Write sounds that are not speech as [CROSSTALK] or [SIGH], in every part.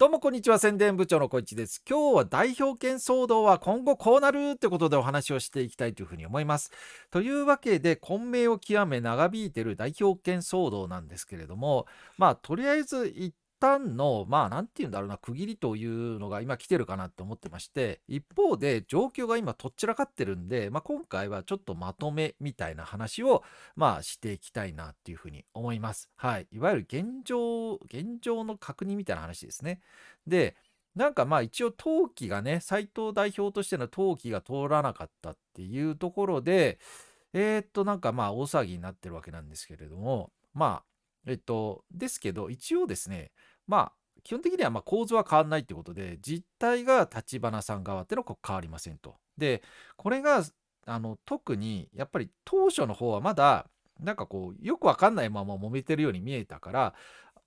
どうもこんにちは宣伝部長の小市です今日は代表権騒動は今後こうなるってことでお話をしていきたいというふうに思いますというわけで混迷を極め長引いてる代表権騒動なんですけれどもまあとりあえず一端の、まあ、なんて言うんだろうな、区切りというのが今来てるかなって思ってまして、一方で状況が今とっちらかってるんで、まあ、今回はちょっとまとめみたいな話を、まあ、していきたいなっていうふうに思います。はい。いわゆる現状、現状の確認みたいな話ですね。で、なんかまあ一応登記がね、斎藤代表としての登記が通らなかったっていうところで、えー、っとなんかまあ大騒ぎになってるわけなんですけれども、まあ、えっと、ですけど、一応ですね、まあ基本的にはま構図は変わんないってことで実態が立花さん側ってのは変わりませんと。でこれがあの特にやっぱり当初の方はまだなんかこうよくわかんないまま揉めてるように見えたから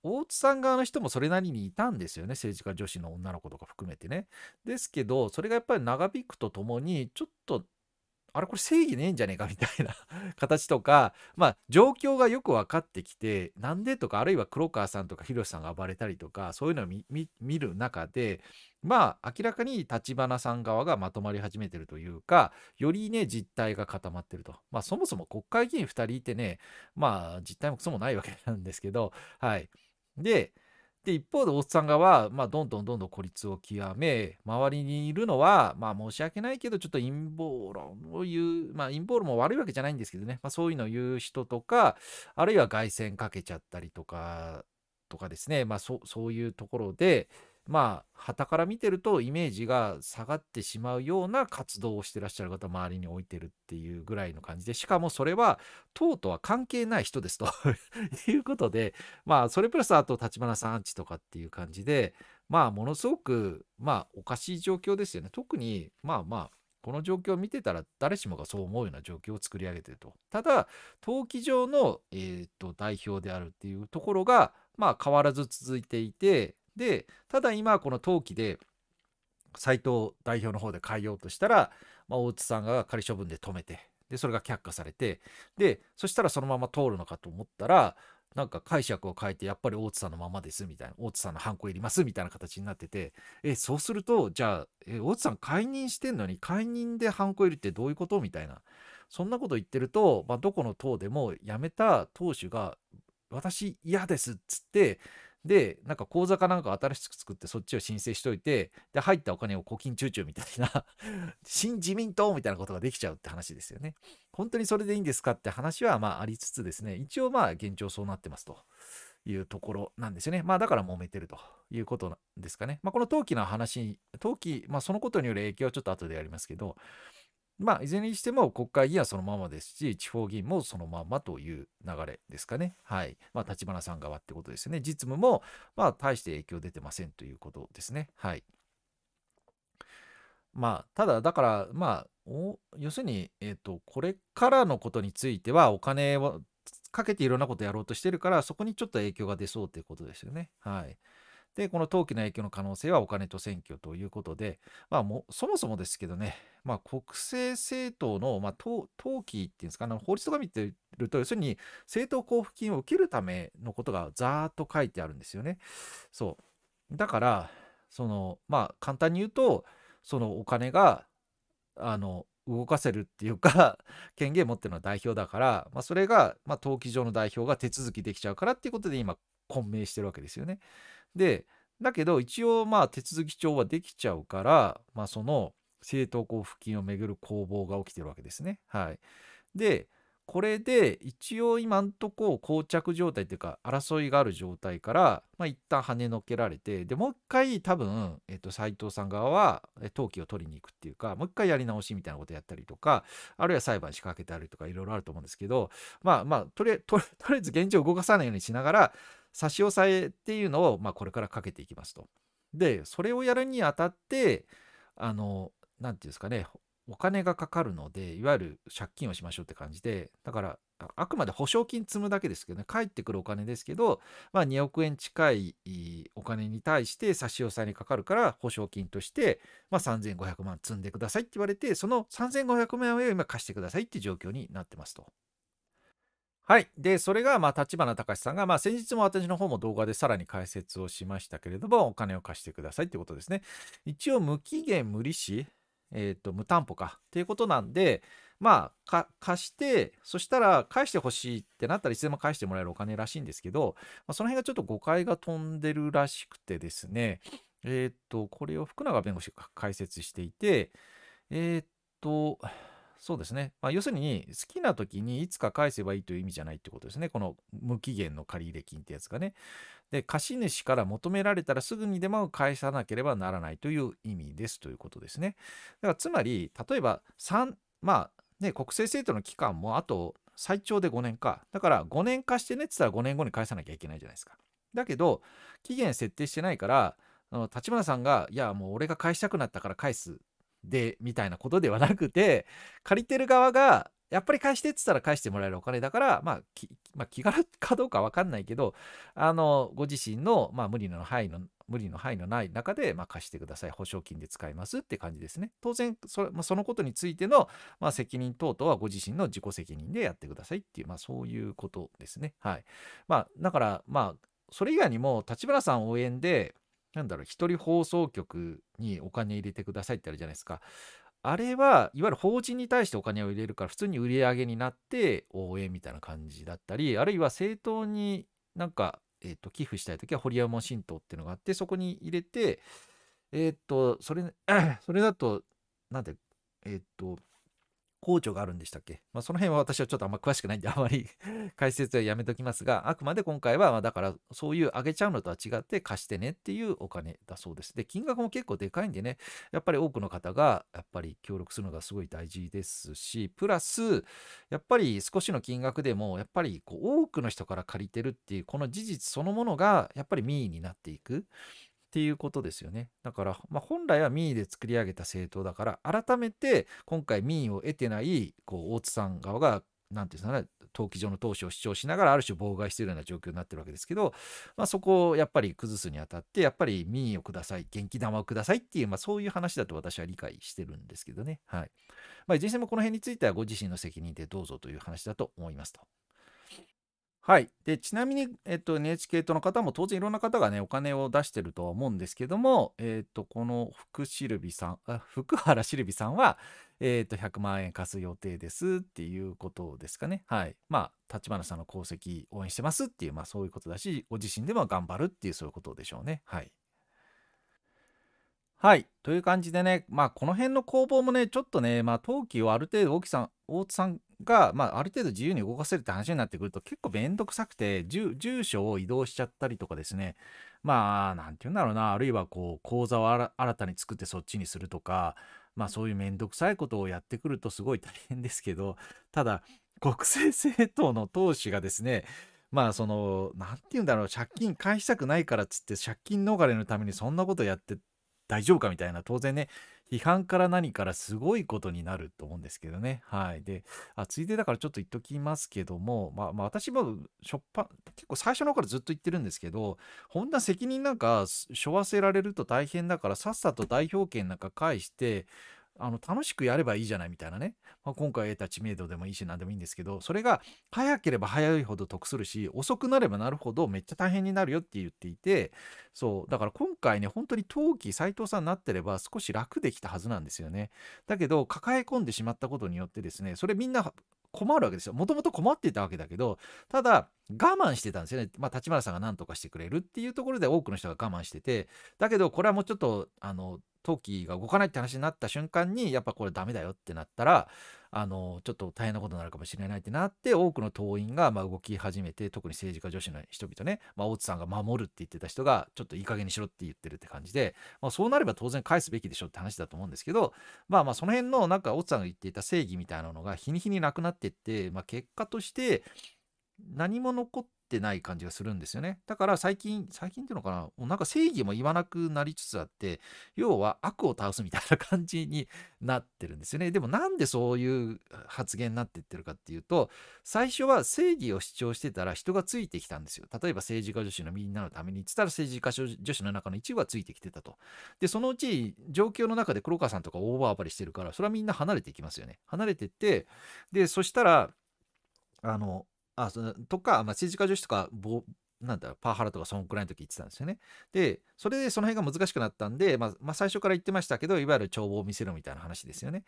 大津さん側の人もそれなりにいたんですよね政治家女子の女の子とか含めてね。ですけどそれがやっぱり長引くとともにちょっとあれこれ正義ねえんじゃねえかみたいな [LAUGHS] 形とか、まあ、状況がよく分かってきて、なんでとか、あるいは黒川さんとか広瀬さんが暴れたりとか、そういうのを見る中で、まあ、明らかに立花さん側がまとまり始めてるというか、よりね、実態が固まってると。まあ、そもそも国会議員2人いてね、まあ、実態もクソもないわけなんですけど、はい。で、で一方でおっさん側は、まあ、どんどんどんどん孤立を極め周りにいるのは、まあ、申し訳ないけどちょっと陰謀論を言う、まあ、陰謀論も悪いわけじゃないんですけどね、まあ、そういうのを言う人とかあるいは凱旋かけちゃったりとかとかですね、まあ、そういうところで、まあ、旗から見てるとイメージが下がってしまうような活動をしてらっしゃる方周りに置いてるっていうぐらいの感じで、しかもそれは党とは関係ない人ですと [LAUGHS] いうことで、まあ、それプラスあと立花さんアンチとかっていう感じで、まあ、ものすごく、まあ、おかしい状況ですよね。特に、まあまあ、この状況を見てたら誰しもがそう思うような状況を作り上げてると。ただ、登記上の、えーと代表であるっていうところが、まあ、変わらず続いていて、でただ今この登記で斎藤代表の方で変えようとしたら、まあ、大津さんが仮処分で止めてでそれが却下されてでそしたらそのまま通るのかと思ったらなんか解釈を変えてやっぱり大津さんのままですみたいな大津さんのハンコいりますみたいな形になっててえそうするとじゃあえ大津さん解任してんのに解任でハンコいるってどういうことみたいなそんなこと言ってると、まあ、どこの党でも辞めた党首が私嫌ですっつってで、なんか口座かなんか新しく作ってそっちを申請しといて、で、入ったお金を古今中中みたいな [LAUGHS] 新自民党みたいなことができちゃうって話ですよね。本当にそれでいいんですかって話はまあありつつですね、一応まあ現状そうなってますというところなんですよね。まあだから揉めてるということなんですかね。まあこの登記の話、登記、まあそのことによる影響はちょっと後でやりますけど、まあ、いずれにしても国会議員はそのままですし、地方議員もそのままという流れですかね。はい。まあ、立花さん側ってことですよね。実務も、まあ、大して影響出てませんということですね。はい。まあ、ただ、だから、まあ、要するに、えっ、ー、と、これからのことについては、お金をかけていろんなことやろうとしてるから、そこにちょっと影響が出そうということですよね。はい。で、この投機の影響の可能性はお金と選挙ということで、まあもそもそもですけどね、まあ国政政党の、まあ、投機っていうんですか、ね、法律とか見てると、要するに政党交付金を受けるためのことがざーっと書いてあるんですよね。そう。だから、その、まあ簡単に言うと、そのお金が、あの、動かせるっていうか [LAUGHS] 権限持ってるのは代表だから、まあ、それが、まあ、登記上の代表が手続きできちゃうからっていうことで今混迷してるわけですよね。で、だけど一応まあ手続き帳はできちゃうから、まあその政党交付金をめぐる攻防が起きてるわけですね。はい。で、これで一応今んとこ膠着状態というか争いがある状態から、まあ、一旦跳ねのけられてでもう一回多分、えっと、斉藤さん側は登記を取りに行くっていうかもう一回やり直しみたいなことやったりとかあるいは裁判仕掛けたりとかいろいろあると思うんですけどまあまあ [LAUGHS] とりあえず現状を動かさないようにしながら差し押さえっていうのを、まあ、これからかけていきますと。でそれをやるにあたってあの何て言うんですかねお金がかかるのでいわゆる借金をしましょうって感じでだからあくまで保証金積むだけですけどね返ってくるお金ですけど、まあ、2億円近いお金に対して差し押さえにかかるから保証金として、まあ、3500万積んでくださいって言われてその3500万円を今貸してくださいって状況になってますと。はい。で、それが、まあ、立花隆さんが、まあ、先日も私の方も動画でさらに解説をしましたけれども、お金を貸してくださいってことですね。一応、無期限、無利子、えっ、ー、と、無担保かっていうことなんで、まあ、貸して、そしたら返してほしいってなったらいつでも返してもらえるお金らしいんですけど、まあ、その辺がちょっと誤解が飛んでるらしくてですね、えっ、ー、と、これを福永弁護士が解説していて、えっ、ー、と、そうですね、まあ、要するに好きな時にいつか返せばいいという意味じゃないってことですねこの無期限の借入金ってやつがねで貸主から求められたらすぐにでも返さなければならないという意味ですということですねだからつまり例えば3まあね国政制度の期間もあと最長で5年かだから5年貸してねって言ったら5年後に返さなきゃいけないじゃないですかだけど期限設定してないから立花さんが「いやもう俺が返したくなったから返す」でみたいなことではなくて借りてる側がやっぱり返してって言ったら返してもらえるお金だから、まあ、まあ、気軽かどうか分かんないけどあのご自身の、まあ、無理の範囲の無理の範囲のない中で、まあ、貸してください保証金で使いますって感じですね当然そ,、まあ、そのことについての、まあ、責任等々はご自身の自己責任でやってくださいっていう、まあ、そういうことですねはいまあだからまあそれ以外にも立花さん応援でなんだろう、一人放送局にお金入れてくださいってあるじゃないですか。あれは、いわゆる法人に対してお金を入れるから、普通に売り上げになって応援みたいな感じだったり、あるいは政党になんか、えっ、ー、と、寄付したいときは、堀山新党っていうのがあって、そこに入れて、えっ、ー、と、それ、[CLEARS THROAT] それだと、なんで、えっ、ー、と、工場があるんでしたっけ、まあ、その辺は私はちょっとあんま詳しくないんで、[LAUGHS] あまり解説はやめときますが、あくまで今回は、まだからそういうあげちゃうのとは違って貸してねっていうお金だそうです。で、金額も結構でかいんでね、やっぱり多くの方がやっぱり協力するのがすごい大事ですし、プラス、やっぱり少しの金額でも、やっぱりこう多くの人から借りてるっていう、この事実そのものがやっぱり民意になっていく。っていうことですよね。だから、まあ、本来は民意で作り上げた政党だから、改めて今回民意を得てない、こう、大津さん側が、なんていうんですかね、登記上の投資を主張しながら、ある種妨害しているような状況になってるわけですけど、まあ、そこをやっぱり崩すにあたって、やっぱり民意をください、元気玉をくださいっていう、まあ、そういう話だと私は理解してるんですけどね。はい。まあ、いずれにしてもこの辺については、ご自身の責任でどうぞという話だと思いますと。はい、でちなみに、えっと、NHK 党の方も当然いろんな方がねお金を出してるとは思うんですけども、えっと、この福シルビさんあ福原しるびさんは、えっと、100万円貸す予定ですっていうことですかね。はい、まあ立花さんの功績応援してますっていう、まあ、そういうことだしご自身でも頑張るっていうそういうことでしょうね。はい、はい。という感じでね、まあ、この辺の攻防もね、ちょっとね、まあ、陶器をある程度大木さん、大津さんが、まあ、ある程度自由に動かせるって話になってくると結構めんどくさくて住所を移動しちゃったりとかですねまあ何て言うんだろうなあるいはこう口座を新たに作ってそっちにするとかまあそういうめんどくさいことをやってくるとすごい大変ですけどただ国政政党の党首がですねまあその何て言うんだろう借金返したくないからっつって借金逃れのためにそんなことやって大丈夫かみたいな、当然ね、批判から何からすごいことになると思うんですけどね。はい。で、あついでだからちょっと言っときますけども、まあ、まあ、私もしょっぱ、結構最初の頃からずっと言ってるんですけど、本田責任なんか背負わせられると大変だから、さっさと代表権なんか返して、あの楽しくやればいいじゃないみたいなね、まあ、今回得た知名度でもいいし何でもいいんですけどそれが早ければ早いほど得するし遅くなればなるほどめっちゃ大変になるよって言っていてそうだから今回ね本当に冬季斎藤さんになってれば少し楽できたはずなんですよねだけど抱え込んでしまったことによってですねそれみんな困るわけですよ。もともと困ってたわけだけど、ただ我慢してたんですよね。まあ、立花さんが何とかしてくれるっていうところで多くの人が我慢してて、だけどこれはもうちょっと、あの、陶器が動かないって話になった瞬間にやっぱこれダメだよってなったらあのちょっと大変なことになるかもしれないってなって多くの党員がま動き始めて特に政治家女子の人々ね、まあ、大津さんが守るって言ってた人がちょっといい加減にしろって言ってるって感じで、まあ、そうなれば当然返すべきでしょって話だと思うんですけどまあまあその辺のなんか大津さんが言っていた正義みたいなのが日に日になくなってって、まあ、結果として何も残ってない感じがするんですよね。だから最近、最近っていうのかな、もうなんか正義も言わなくなりつつあって、要は悪を倒すみたいな感じになってるんですよね。でもなんでそういう発言になってってるかっていうと、最初は正義を主張してたら人がついてきたんですよ。例えば政治家女子のみんなのために言ってたら政治家女子の中の一部はついてきてたと。で、そのうち状況の中で黒川さんとかオーバー暴れしてるから、それはみんな離れていきますよね。離れてって、で、そしたら、あの、あそのとか、まあ、政治家女子とかなんだパワハラとかそんくらいの時言ってたんですよね。で、それでその辺が難しくなったんで、まあ、まあ、最初から言ってましたけど、いわゆる帳簿を見せろみたいな話ですよね。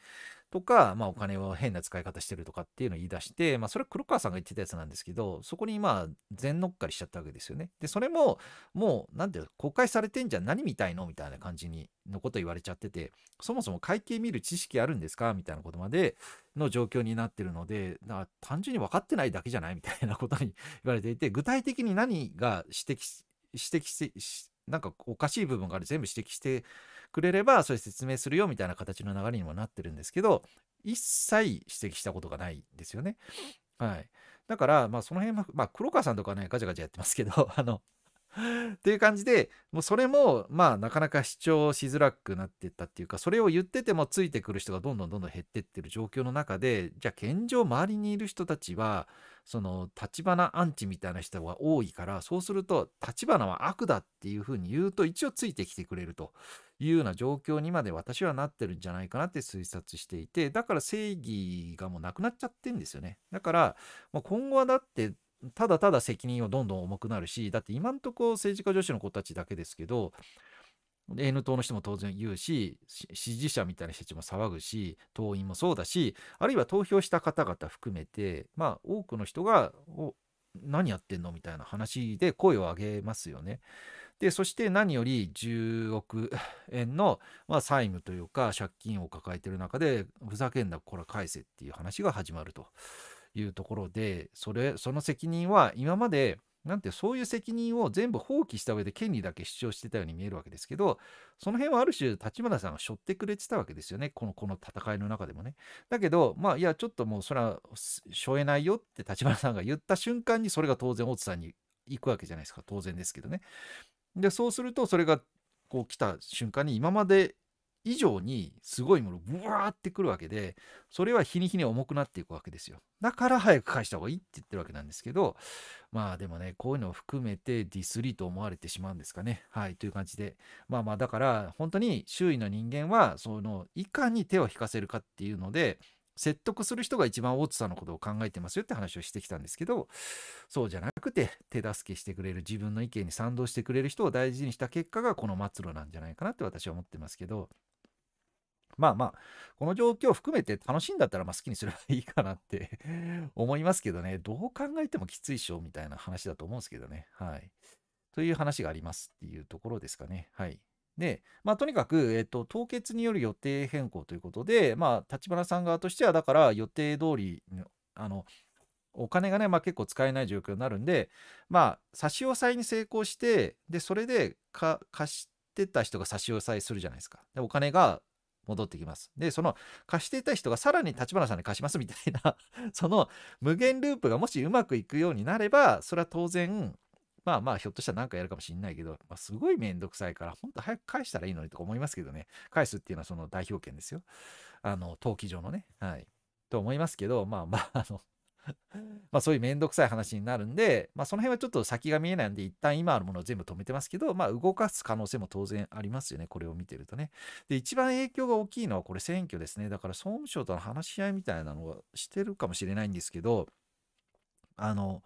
とか、まあ、お金を変な使い方してるとかっていうのを言い出して、まあ、それは黒川さんが言ってたやつなんですけど、そこにまあ、全乗っかりしちゃったわけですよね。で、それも、もう、なんていう公開されてんじゃん、何みたいのみたいな感じに、のこと言われちゃってて、そもそも会計見る知識あるんですかみたいなことまでの状況になってるので、だから単純に分かってないだけじゃないみたいなことに [LAUGHS] 言われていて、具体的に何が指摘、し、指摘し、なんかおかしい部分がある全部指摘してくれれば、それ説明するよみたいな形の流れにもなってるんですけど、一切指摘したことがないんですよね。はい。だから、まあその辺は、まあ黒川さんとかね、ガチャガチャやってますけど、[LAUGHS] あの、っていう感じでもうそれもまあなかなか主張しづらくなってったっていうかそれを言っててもついてくる人がどんどんどんどん減ってってる状況の中でじゃあ現状周りにいる人たちはその立花アンチみたいな人が多いからそうすると立花は悪だっていうふうに言うと一応ついてきてくれるというような状況にまで私はなってるんじゃないかなって推察していてだから正義がもうなくなっちゃってんですよねだから、ま今後はだってただただ責任はどんどん重くなるしだって今んとこ政治家女子の子たちだけですけど N 党の人も当然言うし支持者みたいな人たちも騒ぐし党員もそうだしあるいは投票した方々含めてまあ多くの人が何やってんのみたいな話で声を上げますよね。でそして何より10億円の、まあ、債務というか借金を抱えてる中でふざけんなこれ返せっていう話が始まると。いうところで、それ、その責任は今まで、なんてそういう責任を全部放棄した上で権利だけ主張してたように見えるわけですけど、その辺はある種、立花さんが背負ってくれてたわけですよね、このこの戦いの中でもね。だけど、まあ、いや、ちょっともうそれは背負えないよって立花さんが言った瞬間に、それが当然、大津さんに行くわけじゃないですか、当然ですけどね。で、そうすると、それがこう来た瞬間に、今まで以上にすごいものブワーってくるわけでそれは日に日に重くなっていくわけですよだから早く返した方がいいって言ってるわけなんですけどまあでもねこういうのを含めてディスリと思われてしまうんですかねはいという感じでまあまあだから本当に周囲の人間はそのいかに手を引かせるかっていうので説得する人が一番大津さんのことを考えてますよって話をしてきたんですけどそうじゃなくて手助けしてくれる自分の意見に賛同してくれる人を大事にした結果がこの末路なんじゃないかなって私は思ってますけどまあまあ、この状況を含めて楽しいんだったらまあ好きにすればいいかなって [LAUGHS] 思いますけどね、どう考えてもきついっしょみたいな話だと思うんですけどね。はい。という話がありますっていうところですかね。はい。で、まあ、とにかく、えっと、凍結による予定変更ということで、まあ、立花さん側としては、だから予定通りの、あの、お金がね、まあ、結構使えない状況になるんで、まあ、差し押さえに成功して、で、それで貸してた人が差し押さえするじゃないですか。で、お金が戻ってきます。で、その貸していた人がさらに立花さんに貸しますみたいな [LAUGHS] その無限ループがもしうまくいくようになれば、それは当然、まあまあ、ひょっとしたら何かやるかもしんないけど、まあ、すごいめんどくさいから、ほんと早く返したらいいのにとか思いますけどね。返すっていうのはその代表権ですよ。あの、登記上のね。はい。と思いますけど、まあまあ、あの、[LAUGHS] まあそういう面倒くさい話になるんで、まあ、その辺はちょっと先が見えないんで、一旦今あるものを全部止めてますけど、まあ、動かす可能性も当然ありますよね、これを見てるとね。で、一番影響が大きいのはこれ選挙ですね。だから総務省との話し合いみたいなのはしてるかもしれないんですけど、あの、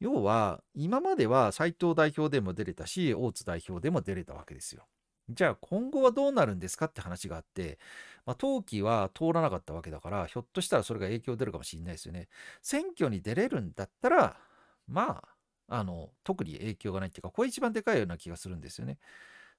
要は今までは斎藤代表でも出れたし、大津代表でも出れたわけですよ。じゃあ今後はどうなるんですかって話があって、まあ、冬季は通らなかったわけだから、ひょっとしたらそれが影響出るかもしれないですよね。選挙に出れるんだったら、まあ、あの、特に影響がないっていうか、これ一番でかいような気がするんですよね。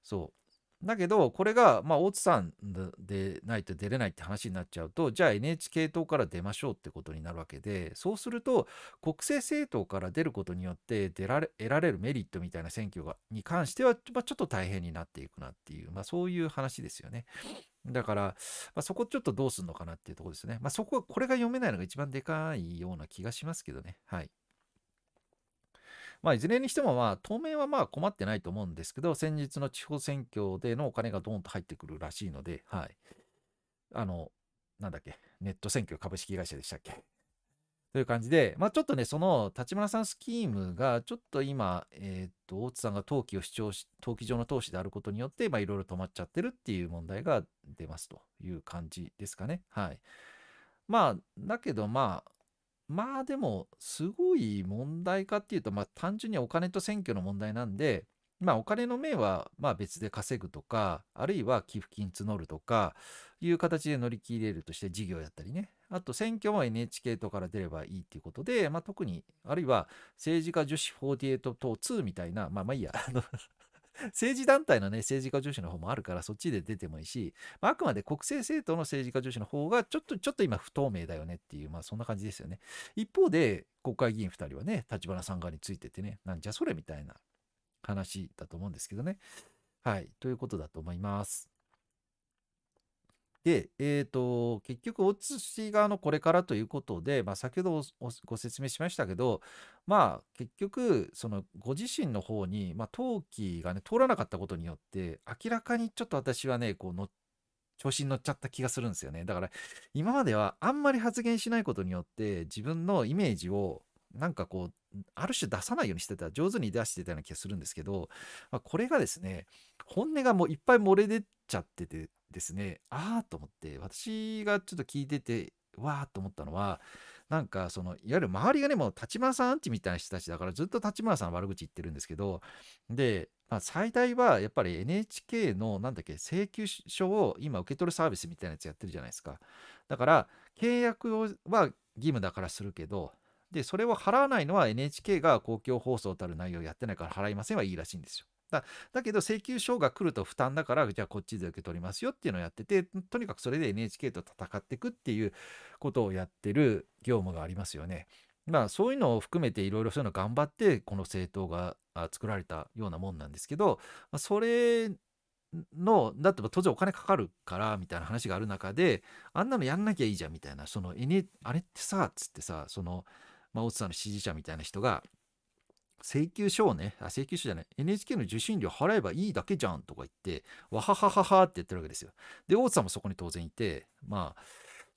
そう。だけどこれがまあ大津さんでないと出れないって話になっちゃうとじゃあ NHK 党から出ましょうってことになるわけでそうすると国政政党から出ることによって出られ得られるメリットみたいな選挙がに関しては、まあ、ちょっと大変になっていくなっていう、まあ、そういう話ですよね。だから、まあ、そこちょっとどうするのかなっていうところですね。まあ、そこはこれが読めないのが一番でかいような気がしますけどね。はい。まあ、いずれにしても、まあ、当面はまあ困ってないと思うんですけど、先日の地方選挙でのお金がドーンと入ってくるらしいので、はい。あの、なんだっけ、ネット選挙株式会社でしたっけ。という感じで、まあ、ちょっとね、その立村さんスキームが、ちょっと今、えっ、ー、と、大津さんが登記を主張し、登記上の投資であることによって、まあ、いろいろ止まっちゃってるっていう問題が出ますという感じですかね。はい。まあ、だけど、まあ、まあでもすごい問題かっていうと、まあ、単純にお金と選挙の問題なんで、まあ、お金の面はま別で稼ぐとかあるいは寄付金募るとかいう形で乗り切れるとして事業やったりねあと選挙も NHK 党から出ればいいっていうことで、まあ、特にあるいは政治家女子48党2みたいなまあまあいいや政治団体のね、政治家女子の方もあるから、そっちで出てもいいし、まあ、あくまで国政政党の政治家女子の方が、ちょっと、ちょっと今不透明だよねっていう、まあそんな感じですよね。一方で、国会議員2人はね、立花さん側についててね、なんじゃそれみたいな話だと思うんですけどね。はい、ということだと思います。で、えーと、結局、お私側のこれからということで、まあ、先ほどご説明しましたけど、まあ、結局、そのご自身の方に、まあ、陶器が、ね、通らなかったことによって、明らかにちょっと私はね、こうの調子に乗っちゃった気がするんですよね。だから、今まではあんまり発言しないことによって、自分のイメージをなんかこう、ある種出さないようにしてた、上手に出してたような気がするんですけど、まあ、これがですね、本音がもういっぱい漏れ出ちゃってて、ですね、ああと思って、私がちょっと聞いてて、わーと思ったのは、なんかその、いわゆる周りがね、もう立花さんアンチみたいな人たちだからずっと立花さん悪口言ってるんですけど、で、まあ、最大はやっぱり NHK の、なんだっけ、請求書を今受け取るサービスみたいなやつやってるじゃないですか。だから、契約は義務だからするけど、で、それを払わないのは NHK が公共放送たる内容やってないから払いませんはいいらしいんですよ。だだけど請求書が来ると負担だからじゃあこっちで受け取りますよっていうのをやっててとにかくそれで NHK と戦っていくっていうことをやってる業務がありますよね。まあそういうのを含めていろいろそういうの頑張ってこの政党が作られたようなもんなんですけどそれのだって当然お金かかるからみたいな話がある中であんなのやんなきゃいいじゃんみたいなその、N、あれってさっつってさその、まあ、大津さんの支持者みたいな人が請求書をね、あ、請求書じゃない、NHK の受信料払えばいいだけじゃんとか言って、わははははって言ってるわけですよ。で、大津さんもそこに当然いて、まあ、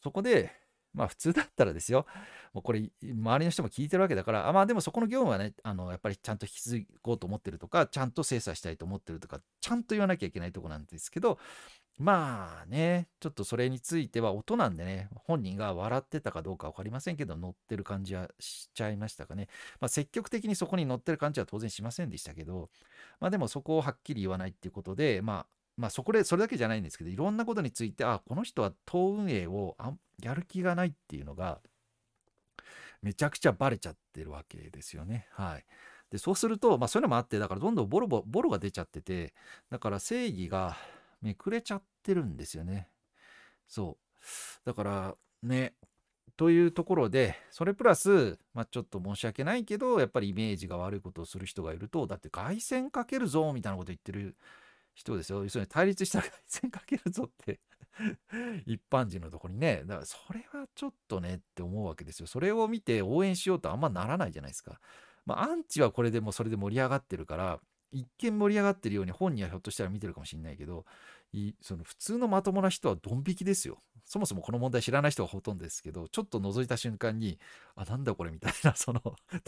そこで、まあ普通だったらですよ、もうこれ、周りの人も聞いてるわけだから、あまあでもそこの業務はね、あのやっぱりちゃんと引き継ごうと思ってるとか、ちゃんと精査したいと思ってるとか、ちゃんと言わなきゃいけないとこなんですけど、まあね、ちょっとそれについては音なんでね、本人が笑ってたかどうか分かりませんけど、乗ってる感じはしちゃいましたかね。まあ、積極的にそこに乗ってる感じは当然しませんでしたけど、まあでもそこをはっきり言わないっていうことで、まあ、まあそこで、それだけじゃないんですけど、いろんなことについて、あ、この人は党運営をやる気がないっていうのが、めちゃくちゃバレちゃってるわけですよね。はい。で、そうすると、まあそういうのもあって、だからどんどんボロボロ、ボロが出ちゃってて、だから正義が、めくれちゃってるんですよね。そう。だからね、というところで、それプラス、まあ、ちょっと申し訳ないけど、やっぱりイメージが悪いことをする人がいると、だって凱旋かけるぞみたいなこと言ってる人ですよ。要するに対立したら凱旋かけるぞって一般人のとこにね、だからそれはちょっとねって思うわけですよ。それを見て応援しようとあんまならないじゃないですか。まあ、アンチはこれでもそれで盛り上がってるから、一見盛り上がってるように本人はひょっとしたら見てるかもしれないけどその普通のまともな人はドン引きですよそもそもこの問題知らない人がほとんどですけどちょっと覗いた瞬間にあなんだこれみたいな [LAUGHS] その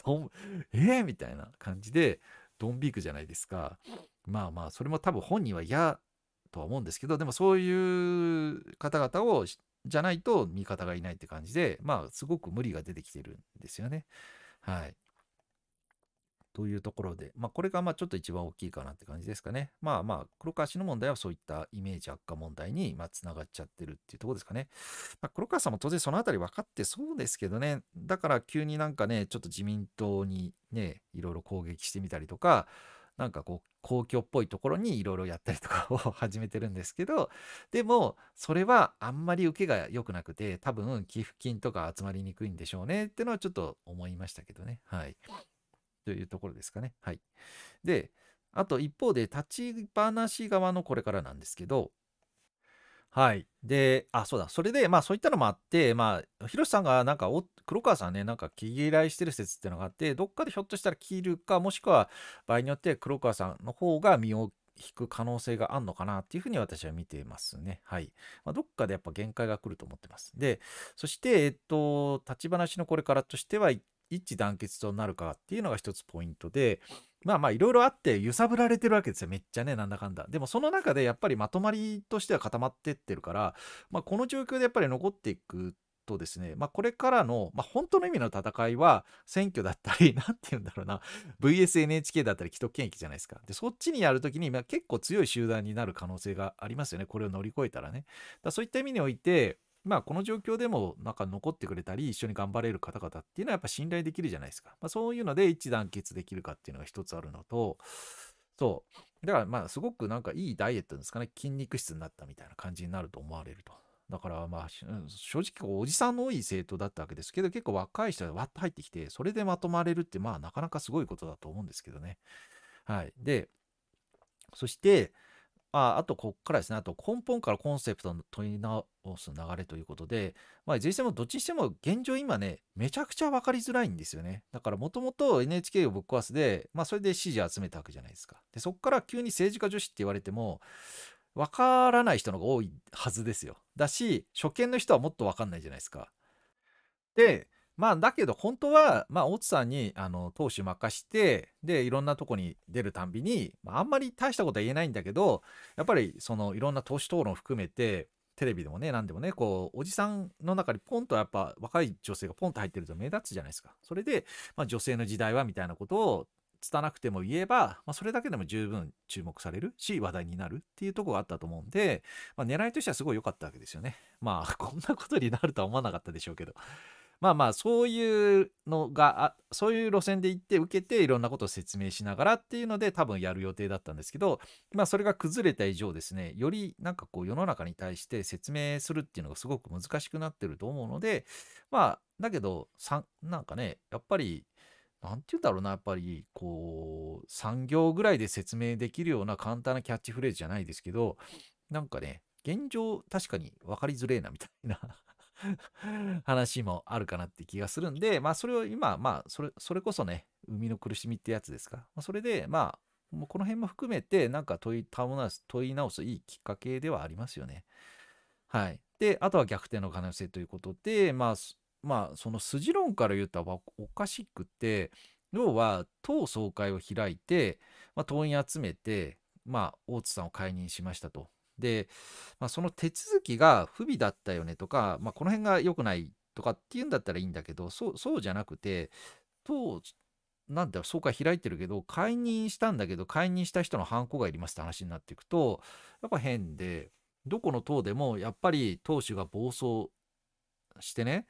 どんえー、みたいな感じでドン引くじゃないですかまあまあそれも多分本人は嫌とは思うんですけどでもそういう方々をじゃないと味方がいないって感じでまあすごく無理が出てきてるんですよねはいというところで、まあ、これがまあちょっと一番大きいかなって感じですかね。まあまあ、黒川氏の問題はそういったイメージ悪化問題にまあつながっちゃってるっていうところですかね。まあ、黒川さんも当然そのあたり分かってそうですけどね、だから急になんかね、ちょっと自民党にね、いろいろ攻撃してみたりとか、なんかこう、公共っぽいところにいろいろやったりとかを [LAUGHS] 始めてるんですけど、でも、それはあんまり受けが良くなくて、多分寄付金とか集まりにくいんでしょうねっていうのはちょっと思いましたけどね。はい。というところですかね。はい。で、あと一方で立ち話側のこれからなんですけど、はい。で、あ、そうだ。それで、まあそういったのもあって、まあ、ヒロシさんがなんか黒川さんね、なんか依頼してる説っていうのがあって、どっかでひょっとしたら切るか、もしくは場合によって黒川さんの方が身を引く可能性があるのかなっていうふうに私は見ていますね。はい。まあ、どっかでやっぱ限界が来ると思ってます。で、そして、えっと、立ち話のこれからとしては、一一致団結となるかっていうのが一つポイントでまあまあいろいろあって揺さぶられてるわけですよめっちゃねなんだかんだでもその中でやっぱりまとまりとしては固まってってるから、まあ、この状況でやっぱり残っていくとですね、まあ、これからの、まあ、本当の意味の戦いは選挙だったり何 [LAUGHS] て言うんだろうな VSNHK だったり既得権益じゃないですかでそっちにやるときに、まあ、結構強い集団になる可能性がありますよねこれを乗り越えたらねだそういった意味においてまあ、この状況でもなんか残ってくれたり一緒に頑張れる方々っていうのはやっぱ信頼できるじゃないですか、まあ、そういうので一致団結できるかっていうのが一つあるのとそうだからまあすごくなんかいいダイエットですかね筋肉質になったみたいな感じになると思われるとだからまあ正直おじさんの多い政党だったわけですけど結構若い人がわっと入ってきてそれでまとまれるってまあなかなかすごいことだと思うんですけどねはいでそしてああと、ここからですね、あと根本からコンセプトの問い直す流れということで、まあ、いずれにしてもどっちにしても現状今ね、めちゃくちゃ分かりづらいんですよね。だからもともと NHK をぶっ壊すで、まあ、それで支持集めたわけじゃないですか。で、そこから急に政治家女子って言われても、分からない人の方が多いはずですよ。だし、初見の人はもっと分かんないじゃないですか。で、まあだけど本当は、まあ、大津さんにあの投手任してでいろんなとこに出るたんびに、まあ、あんまり大したことは言えないんだけどやっぱりそのいろんな投手討論含めてテレビでもね何でもねこうおじさんの中にポンとやっぱ若い女性がポンと入ってると目立つじゃないですかそれで、まあ、女性の時代はみたいなことを拙くても言えば、まあ、それだけでも十分注目されるし話題になるっていうとこがあったと思うんで、まあ、狙いとしてはすごい良かったわけですよねまあこんなことになるとは思わなかったでしょうけどまあまあそういうのがそういう路線で行って受けていろんなことを説明しながらっていうので多分やる予定だったんですけどまあそれが崩れた以上ですねよりなんかこう世の中に対して説明するっていうのがすごく難しくなってると思うのでまあだけどなんかねやっぱり何て言うんだろうなやっぱりこう産業ぐらいで説明できるような簡単なキャッチフレーズじゃないですけどなんかね現状確かに分かりづれえなみたいな [LAUGHS] 話もあるかなって気がするんで、まあそれを今、まあそれ、それこそね、生みの苦しみってやつですか。まあ、それで、まあ、もうこの辺も含めて、なんか問い直す、問い直すいいきっかけではありますよね。はい。で、あとは逆転の可能性ということで、まあ、まあ、その筋論から言うとおかしくて、要は党総会を開いて、まあ、党員集めて、まあ、大津さんを解任しましたと。で、まあ、その手続きが不備だったよねとか、まあ、この辺が良くないとかっていうんだったらいいんだけどそうそうじゃなくて当なんだろう総会開いてるけど解任したんだけど解任した人の犯行がいりますって話になっていくとやっぱ変でどこの党でもやっぱり党首が暴走してね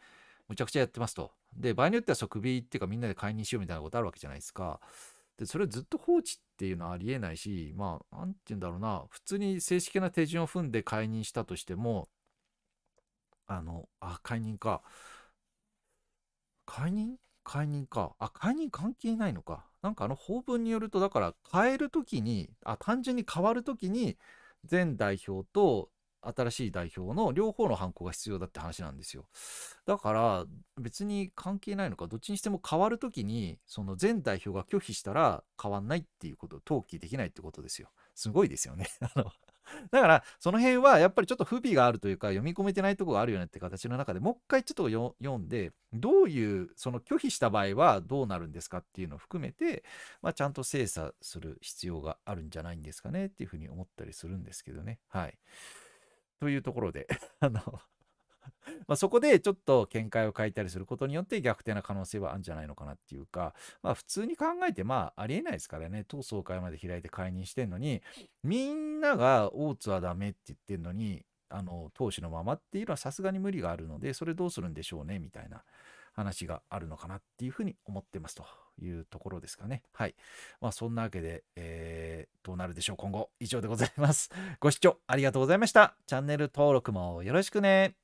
むちゃくちゃやってますと。で場合によっては即首っていうかみんなで解任しようみたいなことあるわけじゃないですか。でそれをずっと放置っていうのはありえないしまあ何て言うんだろうな普通に正式な手順を踏んで解任したとしてもあのあ解任か解任解任かあ解任関係ないのかなんかあの法文によるとだから変える時にあ単純に変わる時に前代表と新しい代表の両方のハンコが必要だって話なんですよ。だから別に関係ないのか、どっちにしても変わるときに、その全代表が拒否したら変わんないっていうこと、登記できないってことですよ。すごいですよね。[LAUGHS] あのだから、その辺はやっぱりちょっと不備があるというか、読み込めてないとこがあるよねって形の中でもう一回ちょっと読んで、どういう、その拒否した場合はどうなるんですかっていうのを含めて、まあ、ちゃんと精査する必要があるんじゃないんですかねっていうふうに思ったりするんですけどね。はい。というところで [LAUGHS] あの [LAUGHS] まあそこでちょっと見解を変えたりすることによって逆転な可能性はあるんじゃないのかなっていうか、まあ普通に考えてまあありえないですからね、党総会まで開いて解任してんのに、みんなが大津はダメって言ってんのに、あの、党首のままっていうのはさすがに無理があるので、それどうするんでしょうね、みたいな話があるのかなっていうふうに思ってますと。いうところですかね。はい。まあ、そんなわけで、えー、どうなるでしょう、今後。以上でございます。ご視聴ありがとうございました。チャンネル登録もよろしくね。